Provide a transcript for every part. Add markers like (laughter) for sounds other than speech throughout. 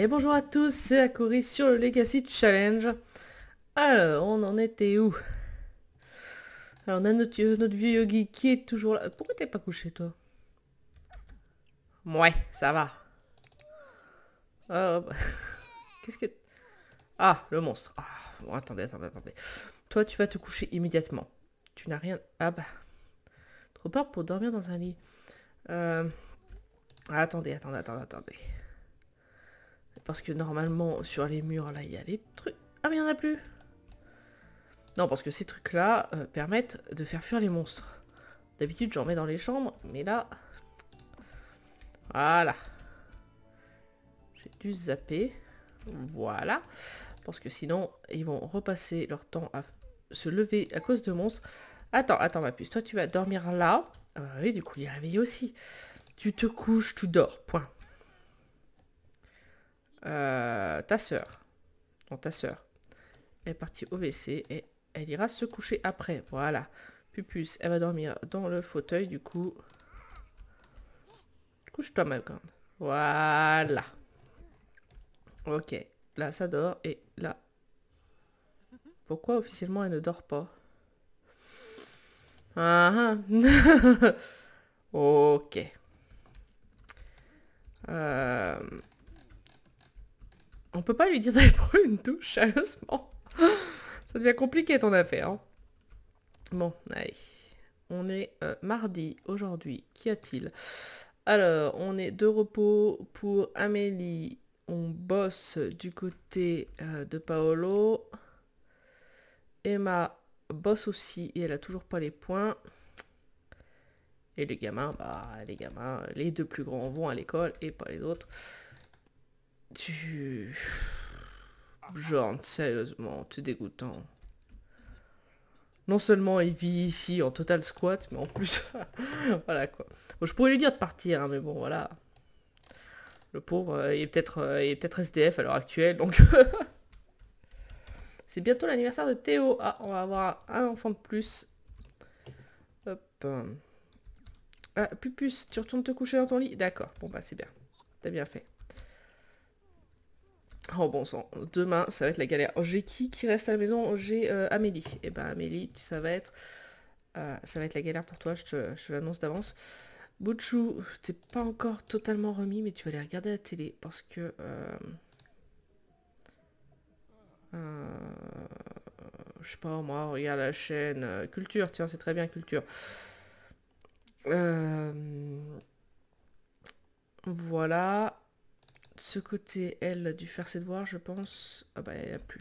Et bonjour à tous, c'est Akori sur le Legacy Challenge. Alors, on en était où Alors, on a euh, notre, vieux yogi qui est toujours là. Pourquoi t'es pas couché, toi Ouais, ça va. Ah, bah, (laughs) qu'est-ce que... Ah, le monstre. Ah, bon, attendez, attendez, attendez. Toi, tu vas te coucher immédiatement. Tu n'as rien... Ah bah... Trop peur pour dormir dans un lit. Euh, attendez, attendez, attendez, attendez. Parce que normalement, sur les murs, là, il y a les trucs... Ah, mais il n'y en a plus Non, parce que ces trucs-là euh, permettent de faire fuir les monstres. D'habitude, j'en mets dans les chambres, mais là... Voilà. J'ai dû zapper. Voilà. Parce que sinon, ils vont repasser leur temps à se lever à cause de monstres. Attends, attends, ma puce. Toi, tu vas dormir là. Ah, bah oui, du coup, il est réveillé aussi. Tu te couches, tu dors. Point. Euh, ta sœur. Non, ta sœur. Elle est partie au WC et elle ira se coucher après. Voilà. Pupus, elle va dormir dans le fauteuil, du coup... Couche-toi, ma grande. Voilà. Ok. Là, ça dort. Et là... Pourquoi officiellement elle ne dort pas Ah, ah. (laughs) Ok. Euh, on peut pas lui dire d'aller (laughs) prendre une douche, sérieusement. Ça devient compliqué ton affaire. Hein. Bon, allez. On est euh, mardi aujourd'hui. Qu'y a-t-il Alors, on est de repos pour Amélie. On bosse du côté euh, de Paolo. Emma bosse aussi et elle a toujours pas les points. Et les gamins, bah les gamins, les deux plus grands vont à l'école et pas les autres. Tu... Jordan, sérieusement, tu dégoûtant. Non seulement il vit ici en total squat, mais en plus... (laughs) voilà quoi. Bon, je pourrais lui dire de partir, hein, mais bon, voilà. Le pauvre, euh, il est peut-être euh, peut SDF à l'heure actuelle, donc... (laughs) C'est bientôt l'anniversaire de Théo. Ah, on va avoir un enfant de plus. Hop. Ah, Pupus, tu retournes te coucher dans ton lit D'accord, bon bah c'est bien. T'as bien fait. Oh bon sang, demain ça va être la galère. J'ai qui qui reste à la maison J'ai euh, Amélie. Et eh ben Amélie, ça va être euh, ça va être la galère pour toi, je te, l'annonce d'avance. Bouchou, t'es pas encore totalement remis, mais tu vas aller regarder la télé parce que euh, je sais pas moi, regarde la chaîne Culture, tiens c'est très bien Culture. voilà ce côté, elle, dû faire ses devoirs, je pense. Ah bah, a plus.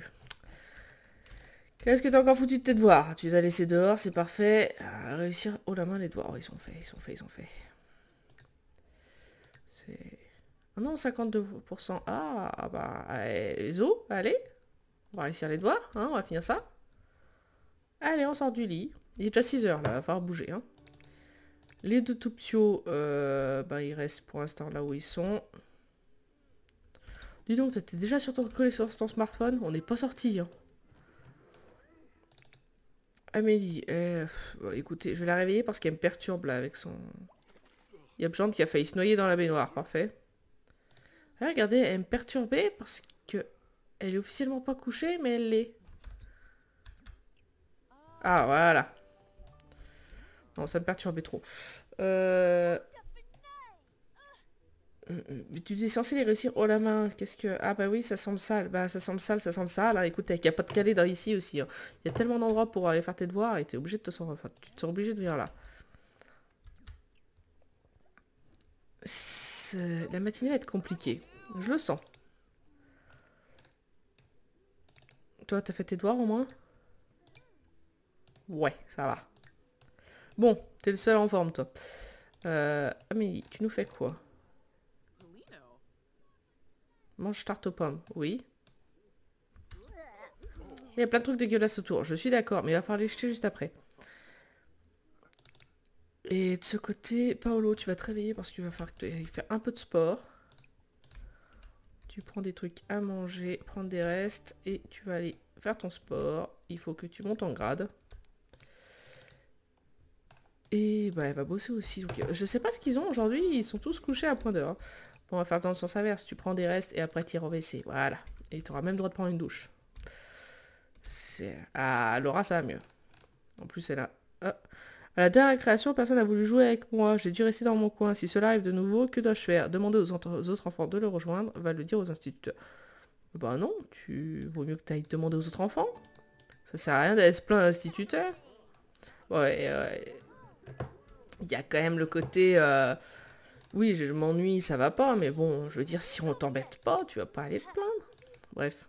Qu'est-ce que t'as encore foutu de tes devoirs Tu les as laissés dehors, c'est parfait. Ah, réussir haut la main les devoirs. Oh, ils sont faits, ils sont faits, ils sont faits. C'est... Ah non, 52%. Ah, ah, bah, bah, eh, zo, allez. On va réussir les devoirs, hein, on va finir ça. Allez, on sort du lit. Il est déjà 6 heures, là, va falloir bouger, hein. Les deux tupio, euh, bah, ils restent pour l'instant là où ils sont. Dis donc, t'étais déjà sur ton, sur ton smartphone On n'est pas sorti. Hein. Amélie, euh, écoutez, je vais la réveiller parce qu'elle me perturbe là avec son... Il y a qui a failli se noyer dans la baignoire, parfait. Ah, regardez, elle me perturbait parce que elle est officiellement pas couchée, mais elle l'est. Ah, voilà. Non, ça me perturbait trop. Euh... Mm, mm. tu es censé les réussir haut la main. Qu'est-ce que... Ah bah oui, ça semble sale. Bah ça semble sale, ça semble sale. Hein. Écoute, il n'y a pas de calé dans ici aussi. Hein. Il y a tellement d'endroits pour aller faire tes devoirs et es obligé de te sentir... Enfin, tu te sens obligé de venir là. La matinée va être compliquée. Je le sens. Toi, t'as fait tes devoirs au moins Ouais, ça va. Bon, tu es le seul en forme, toi. Euh... mais tu nous fais quoi Mange tarte aux pommes, oui. Il y a plein de trucs dégueulasses autour, je suis d'accord, mais il va falloir les jeter juste après. Et de ce côté, Paolo, tu vas te réveiller parce qu'il va falloir que tu faire un peu de sport. Tu prends des trucs à manger, prendre des restes et tu vas aller faire ton sport. Il faut que tu montes en grade. Et bah elle va bosser aussi. Donc, je sais pas ce qu'ils ont aujourd'hui, ils sont tous couchés à point d'heure. Hein on va faire dans le sens inverse. Tu prends des restes et après t'y au WC. Voilà. Et tu auras même droit de prendre une douche. Ah, Laura, ça va mieux. En plus, elle a... Ah. À la dernière création, personne n'a voulu jouer avec moi. J'ai dû rester dans mon coin. Si cela arrive de nouveau, que dois-je faire Demander aux, autres enfants de le rejoindre, va le dire aux instituteurs. Bah non, tu vaut mieux que tu ailles demander aux autres enfants. Ça sert à rien d'aller se plaindre à l'instituteur. Ouais, il y a quand même le côté... Euh, oui, je m'ennuie, ça va pas, mais bon, je veux dire, si on t'embête pas, tu vas pas aller te plaindre. Bref.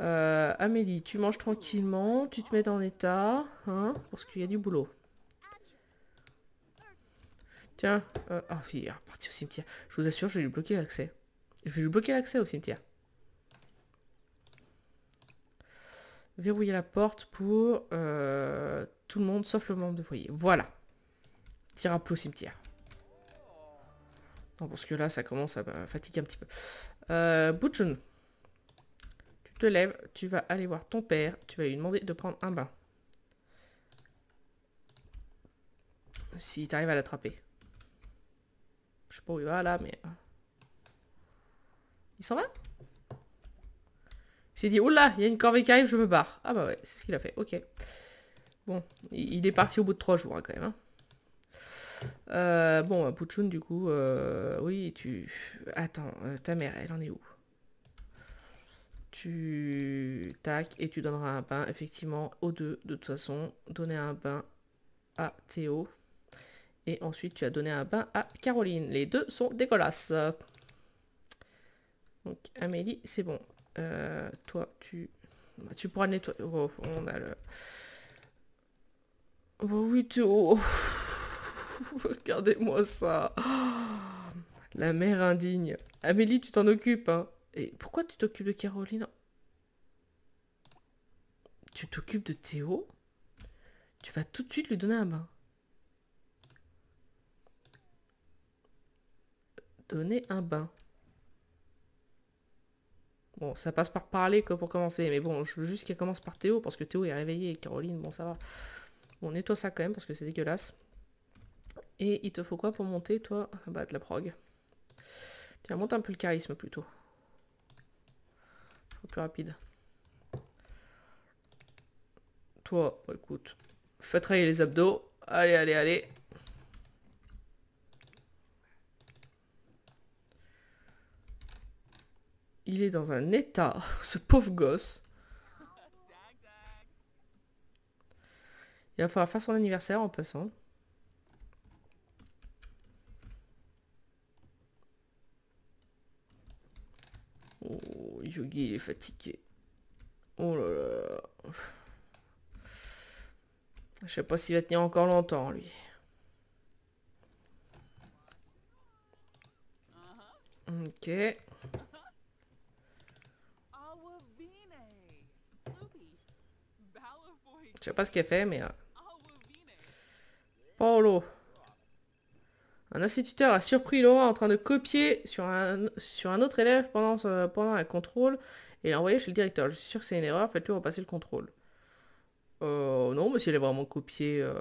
Euh, Amélie, tu manges tranquillement, tu te mets en état, hein, parce qu'il y a du boulot. Tiens, euh, oh, il est reparti au cimetière. Je vous assure, je vais lui bloquer l'accès. Je vais lui bloquer l'accès au cimetière. Verrouiller la porte pour euh, tout le monde sauf le membre de foyer. Voilà. un plus au cimetière. Non, parce que là, ça commence à fatiguer un petit peu. Euh, Butchun, tu te lèves, tu vas aller voir ton père, tu vas lui demander de prendre un bain. Si t'arrives à l'attraper. Je sais pas où il va là, mais... Hein. Il s'en va Il s'est dit, oula, oh il y a une corvée qui arrive, je me barre. Ah bah ouais, c'est ce qu'il a fait, ok. Bon, il est parti au bout de trois jours hein, quand même. Hein. Euh, bon, euh, Puchun, du coup, euh, oui, tu... Attends, ta mère, elle en est où Tu... Tac, et tu donneras un bain, effectivement, aux deux, de toute façon. Donner un bain à Théo. Et ensuite, tu as donné un bain à Caroline. Les deux sont dégueulasses. Donc, Amélie, c'est bon. toi, tu... Bah, tu pourras nettoyer... Oh, on a le... Oh oui, Théo (laughs) Regardez-moi ça. (gasps) la mère indigne. Amélie, tu t'en occupes, hein. Et pourquoi tu t'occupes de Caroline Tu t'occupes de Théo Tu vas tout de suite lui donner un bain. Donner un bain. Bon, ça passe par parler quoi pour commencer, mais bon, je veux juste qu'elle commence par Théo, parce que Théo est réveillé Caroline, bon ça va. On nettoie ça quand même, parce que c'est dégueulasse. Et il te faut quoi pour monter, toi Bah, de la prog. Tiens, monte un peu le charisme, plutôt. Faut plus rapide. Toi, bah, écoute, fais travailler les abdos. Allez, allez, allez. Il est dans un état, (laughs) ce pauvre gosse. Il va falloir faire son anniversaire en passant. Yugi, il est fatigué. Oh là là. Je sais pas s'il va tenir encore longtemps, lui. Ok. Je sais pas ce qu'il a fait, mais... Euh, Paolo un instituteur a surpris Laurent en train de copier sur un, sur un autre élève pendant, pendant un contrôle et l'a envoyé chez le directeur. Je suis sûr que c'est une erreur, faites le repasser le contrôle. Euh, non, mais s'il est vraiment copié, euh,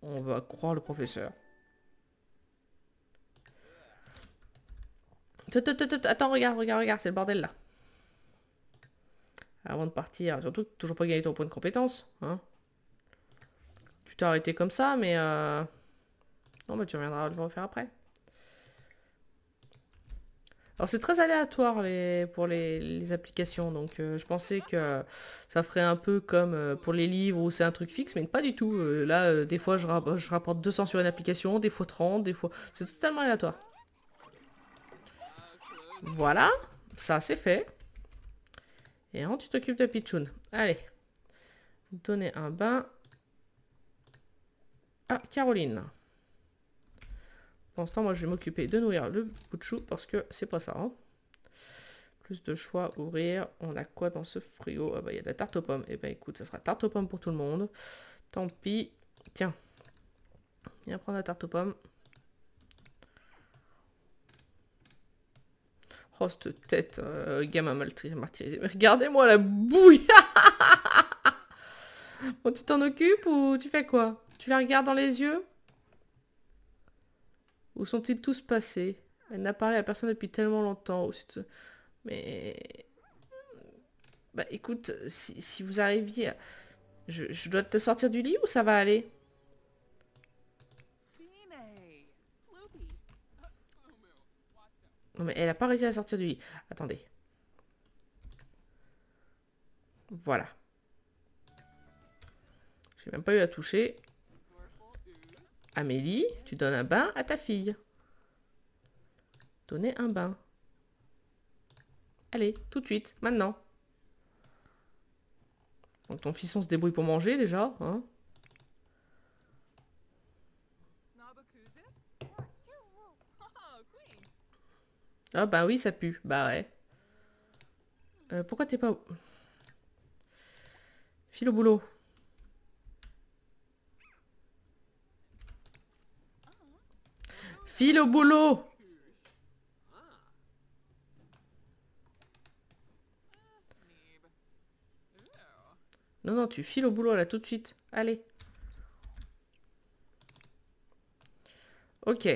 on va croire le professeur. Attends, regarde, regarde, regarde, c'est le bordel là. Avant de partir, surtout toujours pas gagné ton point de compétence. Hein. Tu t'es arrêté comme ça, mais... Euh, non, mais tu reviendras le refaire après. Alors c'est très aléatoire les, pour les, applications, donc euh, je pensais que ça ferait un peu comme euh, pour les livres où c'est un truc fixe, mais pas du tout. Euh, là, des fois je, je, rapporte 200 sur une application, des fois 30, des fois... C'est totalement aléatoire. Voilà, ça c'est fait. Et on, hein, tu t'occupes de Pichoun. Allez, donner un bain à Caroline. Pour l'instant, moi, je vais m'occuper de nourrir le bout de chou parce que c'est pas ça. Hein. Plus de choix, ouvrir. On a quoi dans ce frigo Ah bah, il y a de la tarte aux pommes. Et eh ben, écoute, ça sera tarte aux pommes pour tout le monde. Tant pis. Tiens. Viens prendre la tarte aux pommes. Oh, tête, gamma euh, gamin martyrisé. Mais regardez-moi la bouille (laughs) Bon, tu t'en occupes ou tu fais quoi Tu la regardes dans les yeux où sont-ils tous passés Elle n'a parlé à personne depuis tellement longtemps. Mais... Bah écoute, si, si vous arriviez Je, dois te sortir du lit ou ça va aller Non mais elle a pas réussi à sortir du lit. Attendez. Voilà. J'ai même pas eu à toucher. Amélie, tu donnes un bain à ta fille. Donnez un bain. Allez, tout de suite, maintenant. Donc ton on se débrouille pour manger déjà, hein Ah bah oui, ça pue. Bah ouais. Euh, pourquoi t'es pas... Fil au boulot. File au boulot Non, non, tu files au boulot là tout de suite. Allez. Ok.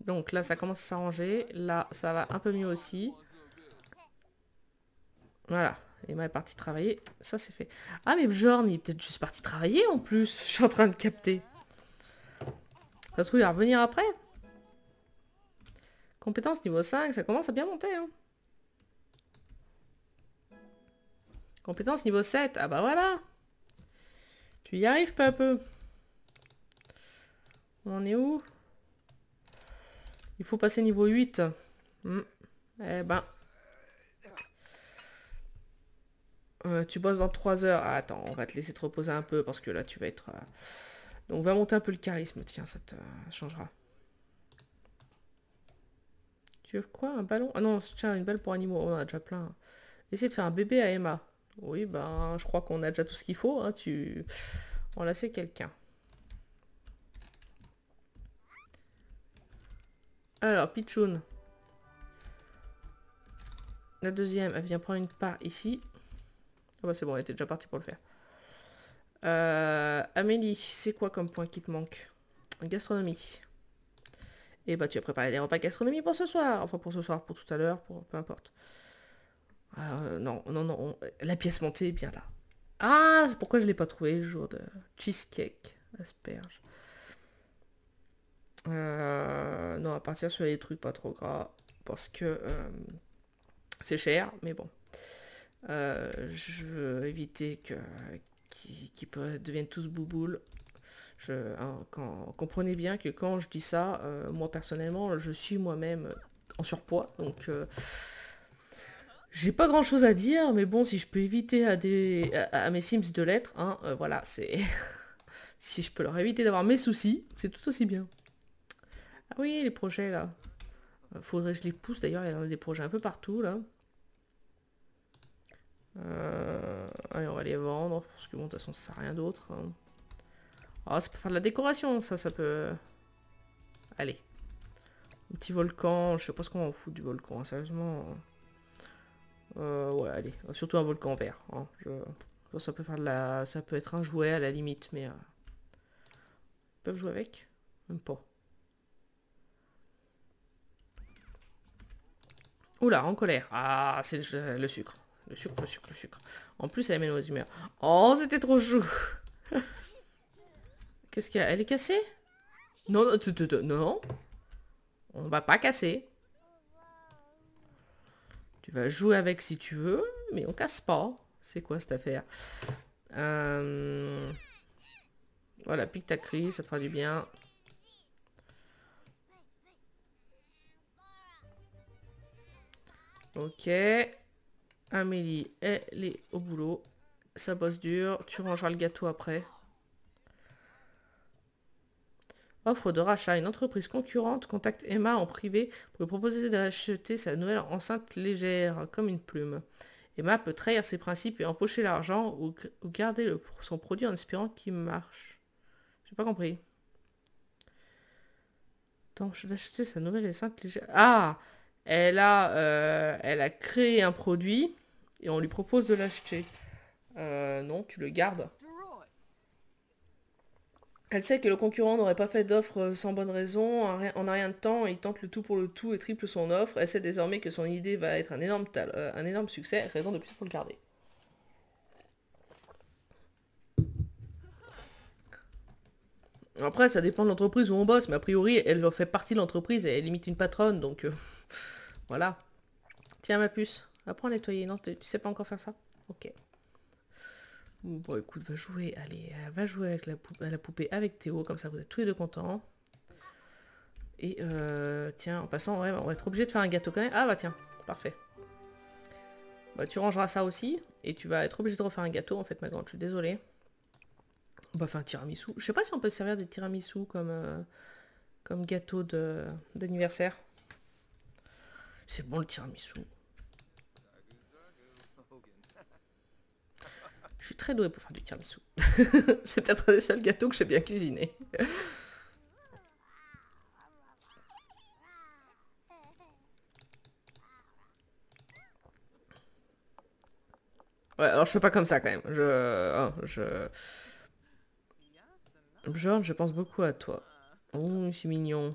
Donc là, ça commence à s'arranger. Là, ça va un peu mieux aussi. Voilà. Emma est partie travailler. Ça, c'est fait. Ah, mais Bjorn, il est peut-être juste parti travailler en plus. (laughs) Je suis en train de capter. Ça se trouve, va revenir après. Compétence niveau 5, ça commence à bien monter. Hein. Compétence niveau 7, ah bah voilà Tu y arrives peu à peu. On en est où Il faut passer niveau 8. Hmm. Eh ben... Euh, tu bosses dans 3 heures. Ah, attends, on va te laisser te reposer un peu parce que là tu vas être... Donc euh, Donc va monter un peu le charisme, tiens, ça te euh, changera quoi Un ballon Ah non, tiens, une balle pour animaux. Oh, on a déjà plein. Essaye de faire un bébé à Emma. Oui, ben, je crois qu'on a déjà tout ce qu'il faut. Hein. Tu c'est quelqu'un. Alors, Pichoun. La deuxième, elle vient prendre une part ici. Ah bah, c'est bon, elle était déjà partie pour le faire. Euh, Amélie, c'est quoi comme point qui te manque Gastronomie. Et bah tu as préparé des repas gastronomie pour ce soir. Enfin pour ce soir, pour tout à l'heure, pour peu importe. Ah, euh, non, non, non. La pièce montée est bien là. Ah, c'est pourquoi je ne l'ai pas trouvé le jour de cheesecake, asperge. Euh, non, à partir sur les trucs pas trop gras. Parce que euh, c'est cher, mais bon. je veux éviter que qu'ils deviennent tous bouboules. Hein, comprenez bien que quand je dis ça, euh, moi personnellement, je suis moi-même en surpoids, donc euh, j'ai pas grand chose à dire, mais bon, si je peux éviter à, des, à, mes Sims de l'être, hein, euh, voilà, c'est... (laughs) si je peux leur éviter d'avoir mes soucis, c'est tout aussi bien. Ah oui, les projets là. Faudrait que je les pousse d'ailleurs, il y en a des projets un peu partout là. Allez, on va les vendre, parce que bon, de toute façon, ça sert à rien d'autre. Hein. Oh, ça peut faire de la décoration, ça, ça peut... Allez. Un petit volcan, je sais pas ce qu'on en fout du volcan, sérieusement. Euh, ouais, allez. Surtout un volcan vert. Hein. Ça, peut faire de la... Ça peut être un jouet à la limite, mais... Euh, ils peuvent jouer avec Même pas. Oula, en colère. Ah, c'est le, sucre. Le sucre, le sucre, le sucre. En plus, elle met nos humeurs. Oh, c'était trop chou (laughs) Qu'est-ce qu'il y a Elle est cassée Non, non, non. On va pas casser. Tu vas jouer avec si tu veux, mais on casse pas. C'est quoi cette affaire euh, Voilà, pique ça te fera du bien. Ok. Amélie, elle est au boulot. Ça bosse dur. Tu rangeras le gâteau après. Offre de rachat. Une entreprise concurrente contacte Emma en privé pour lui proposer d'acheter sa nouvelle enceinte légère, comme une plume. Emma peut trahir ses principes et empocher l'argent ou, garder son produit en espérant qu'il marche. J'ai pas compris. Donc, acheter sa nouvelle enceinte légère. Ah elle a, euh, elle a créé un produit et on lui propose de l'acheter. Euh, non, tu le gardes. Elle sait que le concurrent n'aurait pas fait d'offre euh, sans bonne raison, en a rien de temps, il tente le tout pour le tout et triple son offre. Elle sait désormais que son idée va être un énorme, euh, un énorme succès, raison de plus pour le garder. Après, ça dépend de l'entreprise où on bosse, mais a priori, elle fait partie de l'entreprise et elle imite une patronne, donc euh, (laughs) voilà. Tiens ma puce, apprends à nettoyer, non Tu sais pas encore faire ça Ok. Bon, écoute, va jouer, allez, euh, va jouer avec la poupée, la poupée avec Théo, comme ça vous êtes tous les deux contents. Et euh, tiens, en passant, on va être obligé de faire un gâteau quand même. Ah bah tiens, parfait. Bah tu rangeras ça aussi, et tu vas être obligé de refaire un gâteau en fait, ma grande, je suis désolée. On va faire un tiramisu. Je sais pas si on peut se servir des tiramisu comme, euh, comme gâteau d'anniversaire. C'est bon le tiramisu. Je suis très doué pour faire du tiramisu. (laughs) c'est peut-être un des seuls gâteaux que j'ai bien cuisiné. ouais, alors je fais pas comme ça quand même. Je... Hein, je... genre je pense beaucoup à toi. Oh, c'est mignon.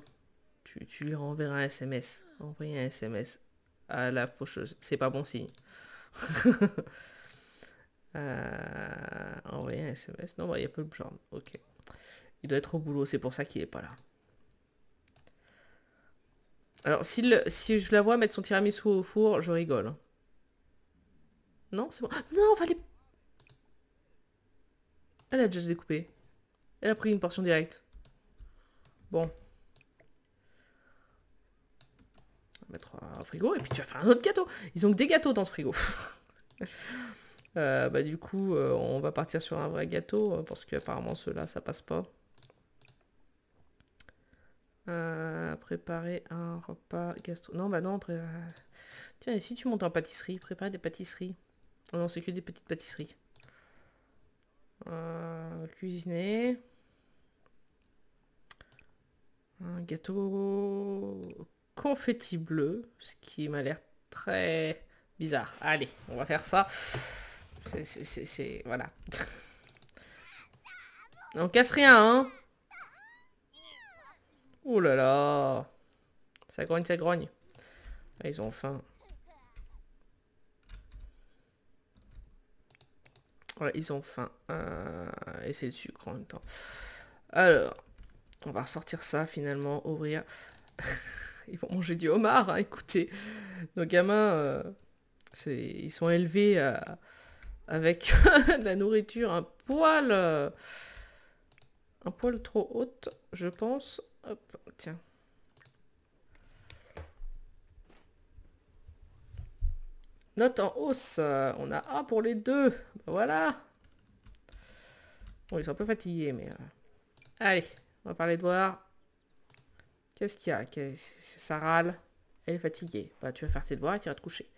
Tu, tu lui renverras un SMS. Envoyer un SMS à la faucheuse. C'est pas bon signe. (laughs) Euh, envoyer un SMS. Non, il n'y a pas le genre. Ok. Il doit être au boulot, c'est pour ça qu'il est pas là. Alors, si, je la vois mettre son tiramisu au four, je rigole. Hein. Non, c'est bon. Non, on fallait... Elle a déjà découpé. Elle a pris une portion directe. Bon. On va mettre un frigo et puis tu vas faire un autre gâteau. Ils ont que des gâteaux dans ce frigo. (laughs) Euh, bah, du coup, euh, on va partir sur un vrai gâteau, euh, parce qu'apparemment, ceux-là, ça passe pas. préparer un repas gastro... Non, bah non, Tiens, si tu montes en pâtisserie, préparer des pâtisseries. on' oh non, c'est que des petites pâtisseries. cuisiner. Un gâteau confetti bleu, ce qui m'a l'air très bizarre. Allez, on va faire ça. C'est... Voilà. On casse rien, hein Ouh là là Ça grogne, ça grogne. Ah, ils ont faim. Ouais, ils ont faim. Euh, et c'est le sucre en même temps. Alors, on va ressortir ça finalement, ouvrir. (laughs) ils vont manger du homard, hein, écoutez. Nos gamins, euh, ils sont élevés à avec de (laughs) la nourriture un poil euh, un poil trop haute, je pense. Hop, tiens. Note en hausse, euh, on a A pour les deux. voilà. Bon, ils sont un peu fatigués, mais... Euh, allez, on va parler de voir. Qu'est-ce qu'il y a Ça râle. Elle est fatiguée. Bah, tu vas faire tes devoirs et tu vas te coucher.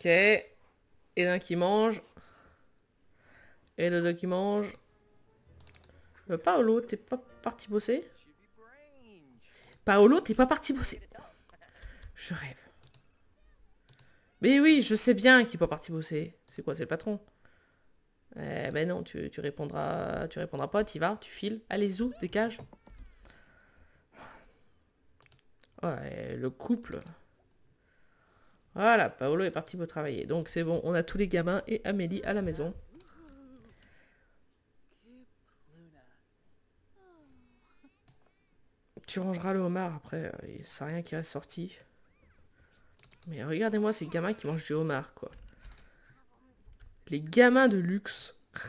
Ok. Et l'un qui mange. Et le deux qui mange. Euh, Paolo, t'es pas parti bosser Paolo, t'es pas parti bosser Je rêve. Mais oui, je sais bien qu'il est pas parti bosser. C'est quoi, c'est le patron Eh ben non, tu, répondras tu répondras pas, t'y vas, tu files. Allez, zou, dégage. Ouais, le couple... Voilà, Paolo est parti pour travailler. Donc c'est bon, on a tous les gamins et Amélie à la maison. Tu rangeras le homard après, euh, il sert rien qui reste sorti. Mais regardez-moi ces gamins qui mangent du homard, quoi. Les gamins de luxe. (laughs)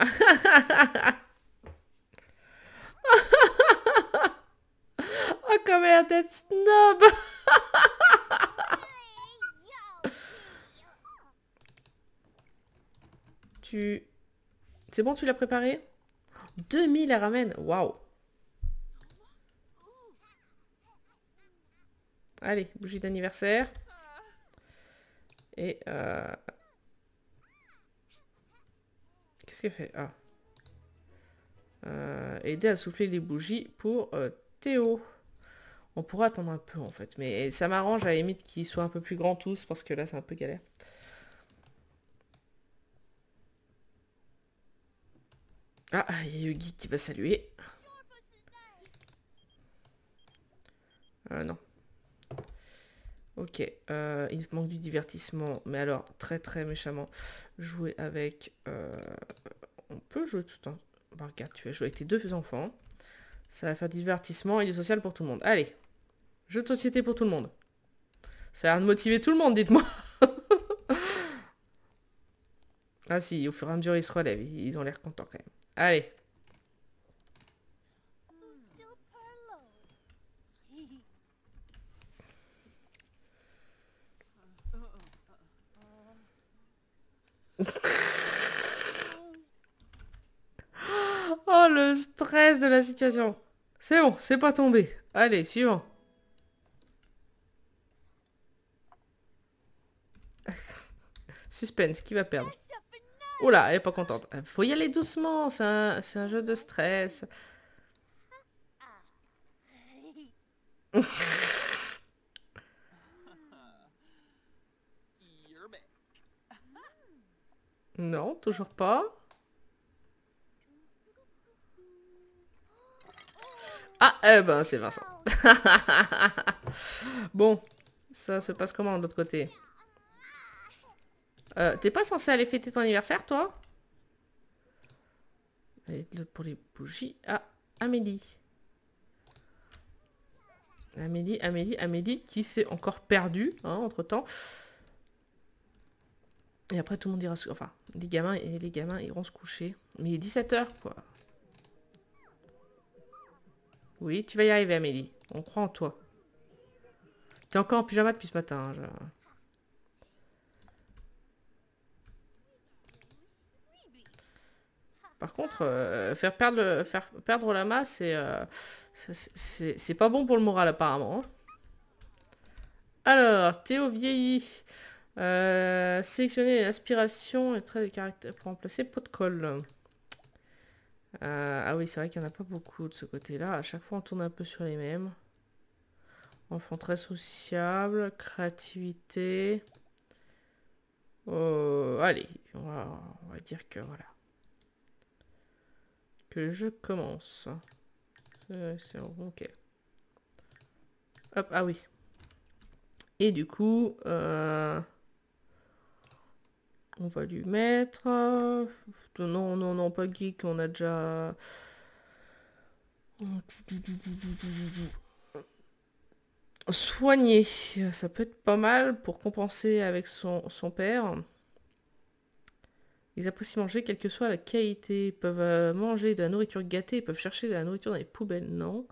oh, comme elle a tête snob C'est bon, tu l'as préparé 2000 ramen, waouh Allez, bougie d'anniversaire. Et... Euh, qu'est-ce qu'elle fait ah. euh, aider à souffler les bougies pour euh, Théo. On pourra attendre un peu en fait, mais ça m'arrange à la limite qu'ils soient un peu plus grands tous parce que là c'est un peu galère. Ah, il y a Yugi qui va saluer. Ah non. Ok, euh, il manque du divertissement, mais alors très très méchamment. Jouer avec... Euh, on peut jouer tout le temps bah, regarde, tu vas jouer avec tes deux enfants. Ça va faire du divertissement et du social pour tout le monde. Allez, jeu de société pour tout le monde. Ça a l'air de motiver tout le monde, dites-moi Ah si, au fur et à mesure, ils se relèvent. Ils ont l'air contents quand même. Allez. (laughs) oh, le stress de la situation. C'est bon, c'est pas tombé. Allez, suivant. (laughs) Suspense, qui va perdre Oula, elle est pas contente. Faut y aller doucement, c'est un, un, jeu de stress. (laughs) non, toujours pas. Ah, eh ben, c'est Vincent. (laughs) bon, ça se passe comment de l'autre côté euh, t'es pas censé aller fêter ton anniversaire, toi pour les bougies. Ah, Amélie. Amélie, Amélie, Amélie, qui s'est encore perdue, hein, entre-temps. Et après, tout le monde ira se... Enfin, les gamins, et les gamins iront se coucher. Mais il est 17h, quoi. Oui, tu vas y arriver, Amélie. On croit en toi. T'es encore en pyjama depuis ce matin. Hein, Par contre, euh, faire, perdre faire perdre la masse, euh, c'est pas bon pour le moral apparemment. Alors, Théo vieillit. Euh, sélectionner l'aspiration et trait de caractère pour remplacer pot de colle. ah oui, c'est vrai qu'il n'y en a pas beaucoup de ce côté-là. À chaque fois, on tourne un peu sur les mêmes. Enfant très sociable, créativité. Oh, allez, on va dire que voilà que je commence. Euh, ok. Hop, ah oui. Et du coup, euh, on va lui mettre... Euh, non, non, non, pas geek, on a déjà... Soigner, ça peut être pas mal pour compenser avec son, son père. Ils apprécient manger quelle que soit la qualité. Ils peuvent euh, manger de la nourriture gâtée, ils peuvent chercher de la nourriture dans les poubelles. Non.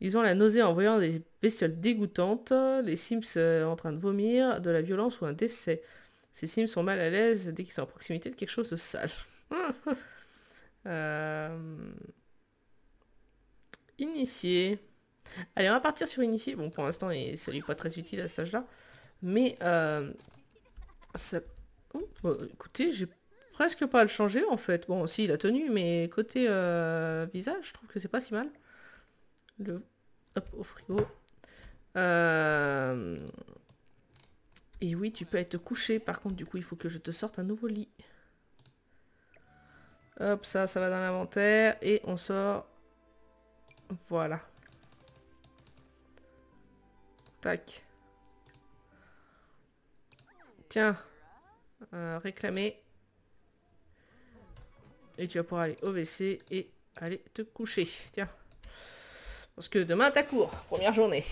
Ils ont la nausée en voyant des bestioles dégoûtantes, les Sims euh, en train de vomir, de la violence ou un décès. Ces Sims sont mal à l'aise dès qu'ils sont en proximité de quelque chose de sale. (laughs) Euh, initié. Allez, on va partir sur initié. Bon, pour l'instant, ça n'est pas très utile à ce âge là Mais euh, ça Oh, écoutez, j'ai presque pas à le changer en fait. Bon, si, la tenue, mais côté euh, visage, je trouve que c'est pas si mal. Le... Hop, au frigo. Euh, et oui, tu peux être couché. Par contre, du coup, il faut que je te sorte un nouveau lit. Hop, ça, ça va dans l'inventaire. Et on sort... Voilà. Tac. Tiens, euh, réclamer. Et tu vas pouvoir aller au WC et aller te coucher. Tiens. Parce que demain, t'as cours. Première journée.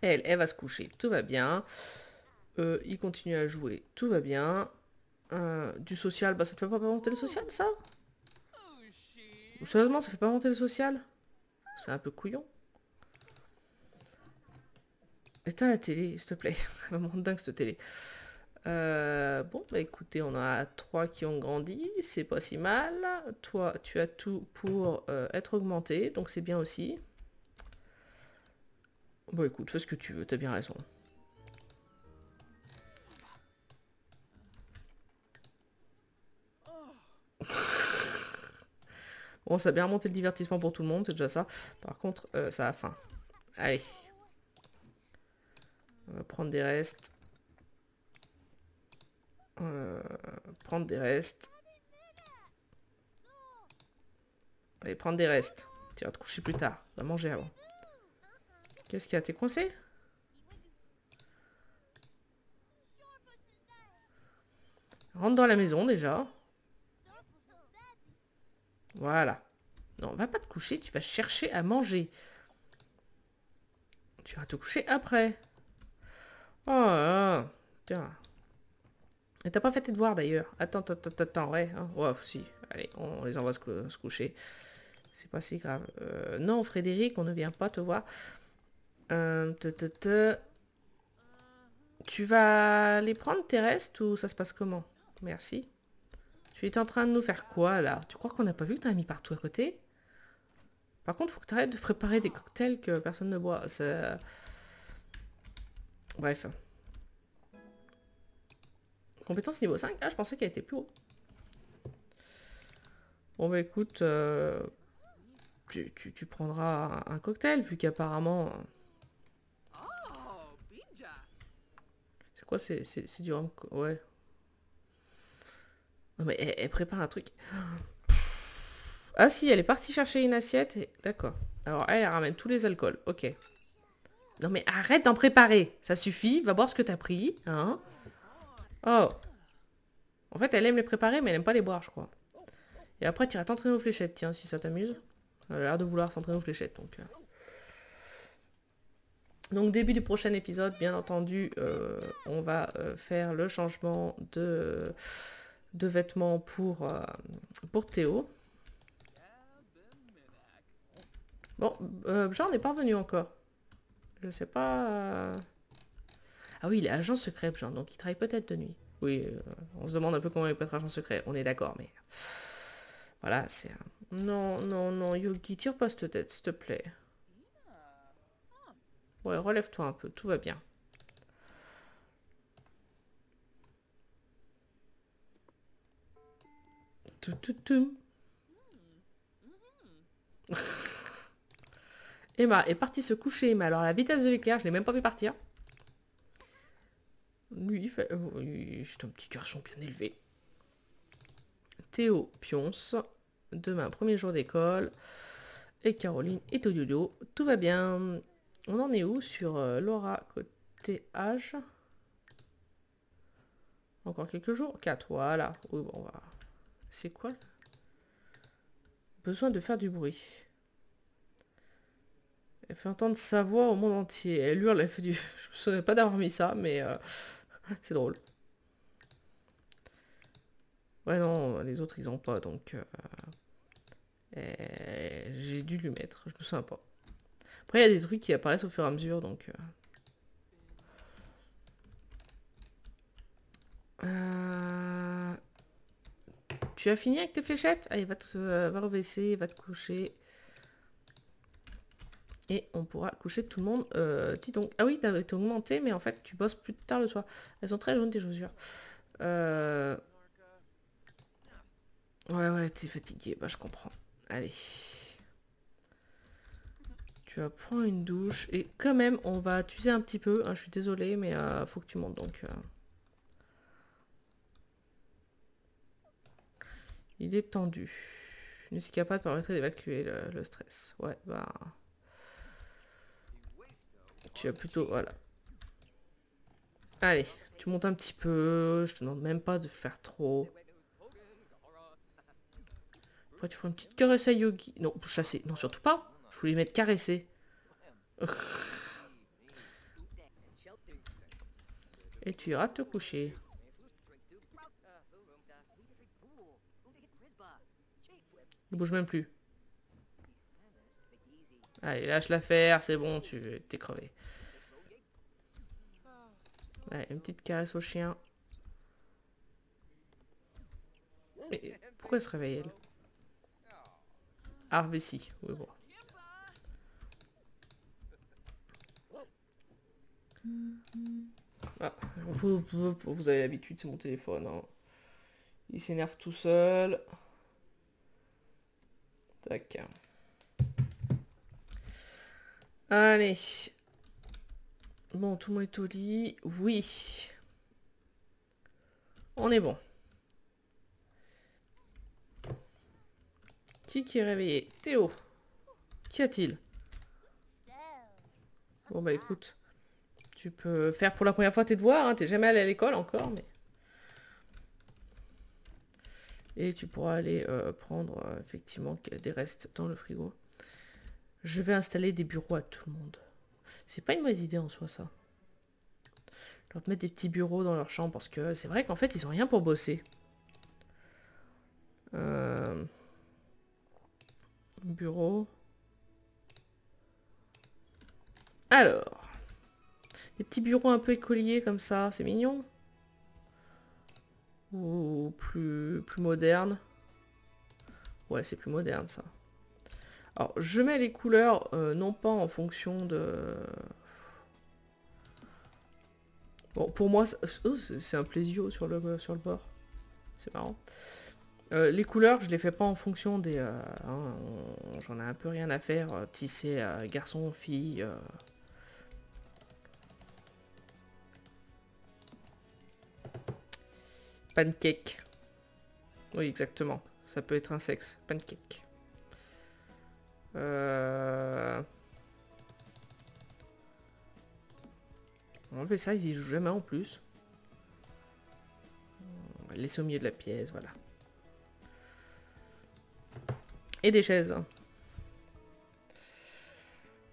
Elle, elle va se coucher. Tout va bien. Euh, il continue à jouer. Tout va bien. Euh, du social, bah ça te fait pas monter le social, ça Sérieusement, ça fait pas monter le social C'est un peu couillon. Éteins la télé, s'il te plaît. Elle (laughs) va dingue, cette télé. Euh, bon, bah écoutez, on a trois qui ont grandi, c'est pas si mal. Toi, tu as tout pour euh, être augmenté, donc c'est bien aussi. Bon, écoute, fais ce que tu veux, t'as bien raison. (laughs) bon, ça a bien remonté le divertissement pour tout le monde, c'est déjà ça. Par contre, euh, ça a faim. Allez. On va prendre des restes. Euh, prendre des restes. Allez, prendre des restes. Tu vas te coucher plus tard. Va manger avant. Qu'est-ce qu'il y a T'es coincé Rentre dans la maison déjà. Voilà. Non, va pas te coucher, tu vas chercher à manger. Tu vas te coucher après. Oh tiens. Mais t'as pas fait tes voir, d'ailleurs. Attends, attends, attends, hein. ouais. si. Allez, on les envoie se, coucher. C'est pas si grave. Euh, non, Frédéric, on ne vient pas te voir. Euh, tu vas les prendre tes ou ça se passe comment Merci. Tu es en train de nous faire quoi là Tu crois qu'on n'a pas vu que t'as mis partout à côté Par contre, faut que t'arrêtes de préparer des cocktails que personne ne boit. Bref. Compétence niveau 5 Ah, je pensais qu'elle était plus haut. Bon bah écoute, euh, tu, prendras un cocktail, vu qu'apparemment... Euh, c'est quoi C'est du rhum Ouais. Non mais elle, prépare un truc. Ah si, elle est partie chercher une assiette. Et... D'accord. Alors elle, ramène tous les alcools. Ok. Non mais arrête d'en préparer. Ça suffit. Va boire ce que t'as pris. Hein Oh En fait, elle aime les préparer, mais elle aime pas les boire, je crois. Et après, tu t'iras t'entraîner aux fléchettes, tiens, si ça t'amuse. Elle a l'air de vouloir s'entraîner aux fléchettes, donc... Euh. Donc, début du prochain épisode, bien entendu, euh, on va euh, faire le changement de, vêtements pour, pour Théo. Bon, Jean n'est pas revenu encore. Je sais pas... Ah oui, il est agent secret, donc il travaille peut-être de nuit. Oui, euh, on se demande un peu comment il peut être agent secret, on est d'accord, mais... Voilà, c'est... Non, non, non, Yogi, tire pas cette tête, s'il te plaît. Ouais, relève-toi un peu, tout va bien. Tout, tout, tout. (laughs) Emma est partie se coucher, mais alors la vitesse de l'éclair, je l'ai même pas vu partir fait euh, un petit garçon bien élevé. Théo Pionce, demain, premier jour d'école. Et Caroline et Todiodio, tout va bien. On en est où sur euh, Laura côté âge Encore quelques jours 4, voilà. Oui, C'est quoi Besoin de faire du bruit. Elle fait entendre sa voix au monde entier. Elle hurle, elle fait du... (laughs) Je me souviens pas d'avoir mis ça, mais... Euh, (laughs) C'est drôle. Ouais, non, les autres, ils ont pas, donc... Euh, eh, j'ai dû lui mettre, je me sens pas. Après, il y a des trucs qui apparaissent au fur et à mesure, donc... Euh. Euh, tu as fini avec tes fléchettes Allez, va, te, va va te coucher. Et on pourra coucher tout le monde. Euh, dis donc. Ah oui, t'as été augmenté, mais en fait, tu bosses plus tard le soir. Elles sont très jaunes, tes chaussures. Euh... Ouais, ouais, t'es fatigué. Bah, je comprends. Allez. Tu apprends une douche. Et quand même, on va t'user un petit peu. Hein. je suis désolée, mais il euh, faut que tu montes, donc... Euh. Il est tendu. Ne a pas de permettrait d'évacuer le stress. Ouais, bah... Tu as plutôt... Voilà. Allez, tu montes un petit peu. Je te demande même pas de faire trop. Pourquoi tu fais une petite caresse à Yogi. Non, chasser. Non, surtout pas. Je voulais mettre caresser. (laughs) Et tu iras te coucher. Ne bouge même plus. Allez, lâche l'affaire, c'est bon, tu t'es crevé. Allez, une petite caresse au chien. Mais pourquoi elle se réveille elle si, oui bon. Ah, vous, avez l'habitude, c'est mon téléphone. Hein. Il s'énerve tout seul. Tac. Allez. Bon, tout le monde est au lit. Oui. On est bon. Qui qui est réveillé Théo. Qu'y a-t-il Bon bah écoute, tu peux faire pour la première fois tes devoirs, hein. t'es jamais allé à l'école encore, mais... Et tu pourras aller euh, prendre euh, effectivement des restes dans le frigo. Je vais installer des bureaux à tout le monde. C'est pas une mauvaise idée en soi, ça. Je leur mettre des petits bureaux dans leur chambre parce que c'est vrai qu'en fait, ils ont rien pour bosser. Euh, bureau. Alors. Des petits bureaux un peu écoliers comme ça, c'est mignon. Ou plus, plus moderne. Ouais, c'est plus moderne ça. Alors, je mets les couleurs, euh, non pas en fonction de... Bon, pour moi, oh, c'est un plaisir sur le, sur le bord. C'est marrant. Euh, les couleurs, je les fais pas en fonction des... Euh, hein, j'en ai un peu rien à faire. Tisser garçon, fille... Pancake. Oui, exactement. Ça peut être un sexe. Pancake. Euh... On enlever ça, ils y jouent jamais en plus. On va laisser au milieu de la pièce, voilà. Et des chaises.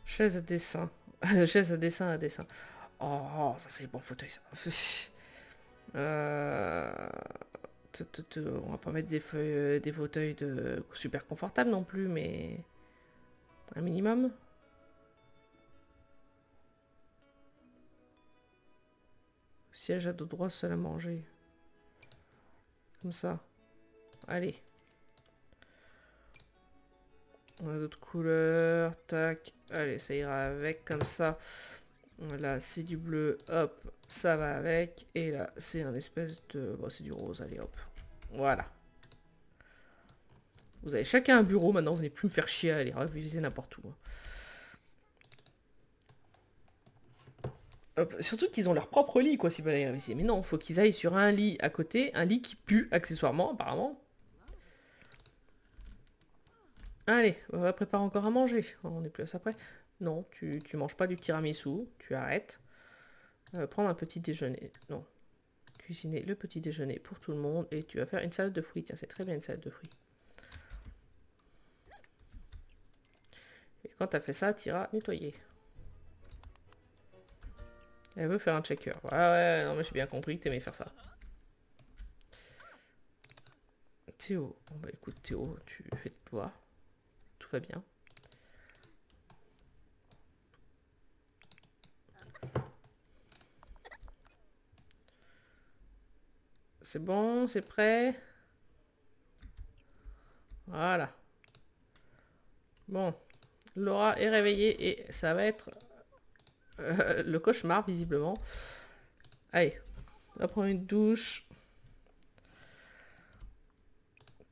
Chaises à dessin. (laughs) chaises à dessin à dessin. Oh, ça c'est bon fauteuil ça. (laughs) Euh, on va pas mettre des, euh, des fauteuils de super confortables non plus, mais... Un minimum Siège à d'autres droit, seul à manger. Comme ça. Allez. On a d'autres couleurs. Tac. Allez, ça ira avec. Comme ça. Là, c'est du bleu. Hop. Ça va avec. Et là, c'est un espèce de... Bon, c'est du rose. Allez, hop. Voilà. Vous avez chacun un bureau maintenant, vous n'allez plus me faire chier à aller réviser hein, n'importe où. Hein. Surtout qu'ils ont leur propre lit, quoi, si veulent aller réviser. Mais non, faut qu'ils aillent sur un lit à côté, un lit qui pue, accessoirement, apparemment. Allez, on va préparer encore à manger. On n'est plus à ça près. Non, tu, tu manges pas du tiramisu, tu arrêtes. Euh, prendre un petit déjeuner. Non. Cuisiner le petit déjeuner pour tout le monde. Et tu vas faire une salade de fruits. Tiens, c'est très bien une salade de fruits. quand t'as fait ça, tira, nettoyer. Elle veut faire un checker. Ouais, ouais, non mais j'ai bien compris que t'aimais faire ça. Théo. Bon bah écoute Théo, tu fais toi toi. Tout va bien. C'est bon, c'est prêt. Voilà. Bon. Laura est réveillée et ça va être euh, le cauchemar visiblement. Allez, on va prendre une douche.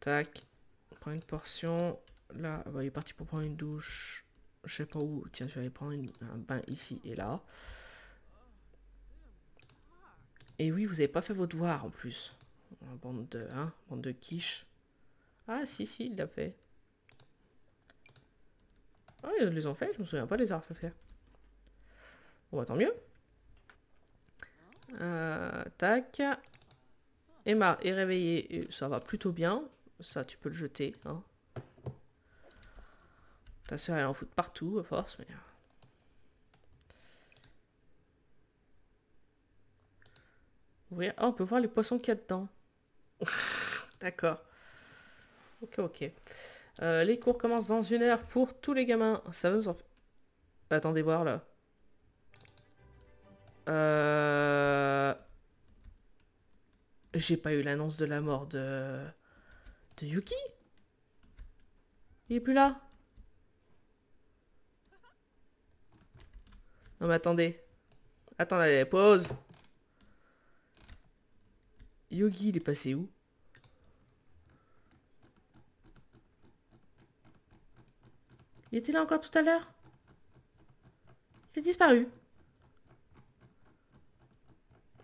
Tac, on prend une portion. Là, il est parti pour prendre une douche. Je sais pas où. Tiens, je vais aller prendre un bain ici et là. Et oui, vous avez pas fait vos devoirs en plus. Bande de, hein, bande de quiche. Ah si si, il l'a fait. Ah, ils les ont fait, je me souviens pas les avoir fait faire. Bon, bah, tant mieux. Euh, tac. Emma est réveillée, ça va plutôt bien. Ça, tu peux le jeter. Hein. Ta soeur, elle en fout partout, force, mais... Euh. Ah, on peut voir les poissons qu'il y a dedans. (laughs) D'accord. Ok, ok. Euh, les cours commencent dans une heure pour tous les gamins. Ça va nous en... Attendez voir là. Euh... J'ai pas eu l'annonce de la mort de... De Yuki Il est plus là Non mais attendez. Attendez, pause Yuki, il est passé où Il était là encore tout à l'heure Il a disparu.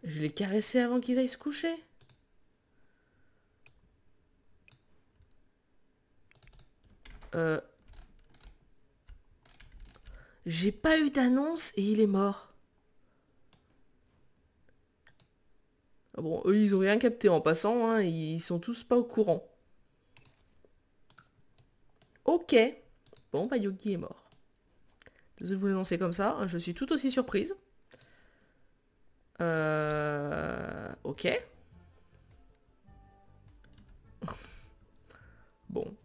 Je l'ai caressé avant qu'ils aillent se coucher. Euh... J'ai pas eu d'annonce et il est mort. Ah bon, eux, ils ont rien capté en passant, hein, ils sont tous pas au courant. Ok. Bon, bah Yogi est mort. Je de vous l'annoncer comme ça, hein, je suis tout aussi surprise. Euh... Ok. (laughs) bon.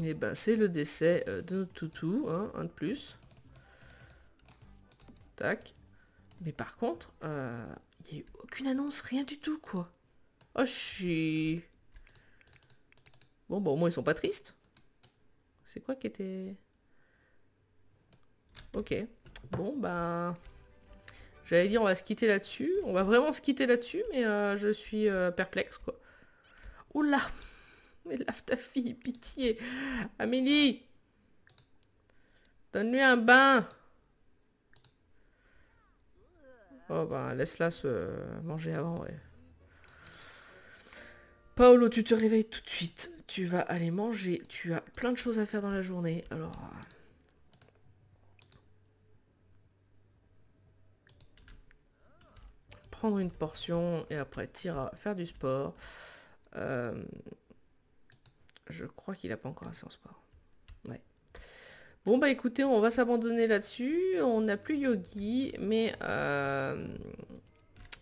Et eh ben c'est le décès euh, de notre toutou, hein, un de plus. Tac. Mais par contre, euh, il n'y a eu aucune annonce, rien du tout, quoi. Oh, je Bon, bah au moins ils sont pas tristes. C'est quoi qui était... Ok. Bon, bah... J'allais dire on va se quitter là-dessus. On va vraiment se quitter là-dessus, mais euh, je suis euh, perplexe, quoi. Oula (laughs) Mais lave ta fille, pitié Amélie Donne-lui un bain Oh bah laisse-la se manger avant, ouais. Paolo, tu te réveilles tout de suite. Tu vas aller manger. Tu as plein de choses à faire dans la journée. Alors... Prendre une portion et après à faire du sport. Euh, je crois qu'il n'a pas encore assez en sport. Ouais. Bon bah écoutez, on va s'abandonner là-dessus. On n'a plus Yogi, mais... Euh,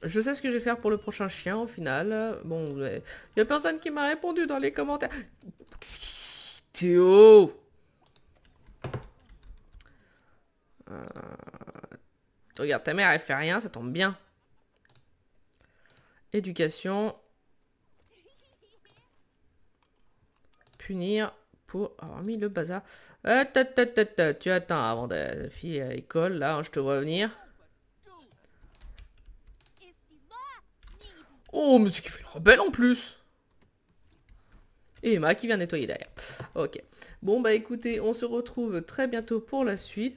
je sais ce que je vais faire pour le prochain chien au final. Bon, il y a personne qui m'a répondu dans les commentaires. Théo euh, Regarde, ta mère elle fait rien, ça tombe bien. Éducation. Punir pour avoir mis le bazar. Euh, tu attends avant de filer à l'école, là, hein, je te vois venir. Oh, mais c'est qui fait le rebelle en plus et Emma qui vient nettoyer derrière. Ok. Bon, bah écoutez, on se retrouve très bientôt pour la suite.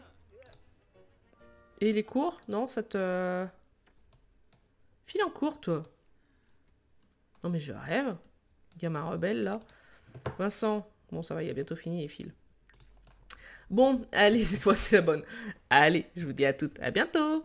Et les cours Non, ça te... File en cours, toi. Non, mais je rêve. ma rebelle, là. Vincent. Bon, ça va, il a bientôt fini, et file. Bon, allez, (laughs) cette fois, c'est la bonne. Allez, je vous dis à toutes. À bientôt